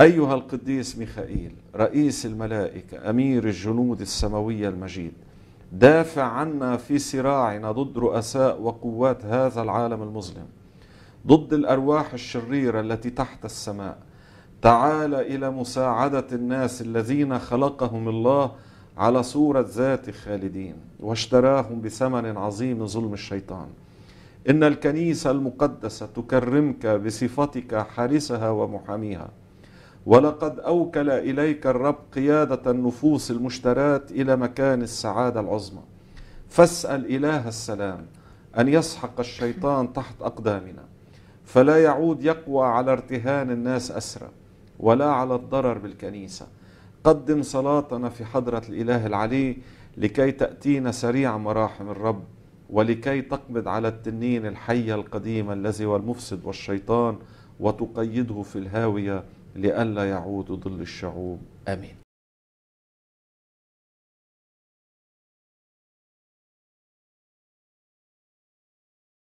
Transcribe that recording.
أيها القديس ميخائيل رئيس الملائكة أمير الجنود السماوية المجيد دافع عنا في صراعنا ضد رؤساء وقوات هذا العالم المظلم ضد الأرواح الشريرة التي تحت السماء تعال إلى مساعدة الناس الذين خلقهم الله على صورة ذات خالدين واشتراهم بثمن عظيم ظلم الشيطان إن الكنيسة المقدسة تكرمك بصفتك حارسها ومحاميها ولقد أوكل إليك الرب قيادة النفوس المشتراة إلى مكان السعادة العظمى فاسأل إله السلام أن يسحق الشيطان تحت أقدامنا فلا يعود يقوى على ارتهان الناس أسرى ولا على الضرر بالكنيسة قدم صلاتنا في حضرة الإله العلي لكي تأتينا سريع مراحم الرب ولكي تقبض على التنين الحي القديم الذي والمفسد والشيطان وتقيده في الهاوية لئلا يعود ظل الشعوب آمين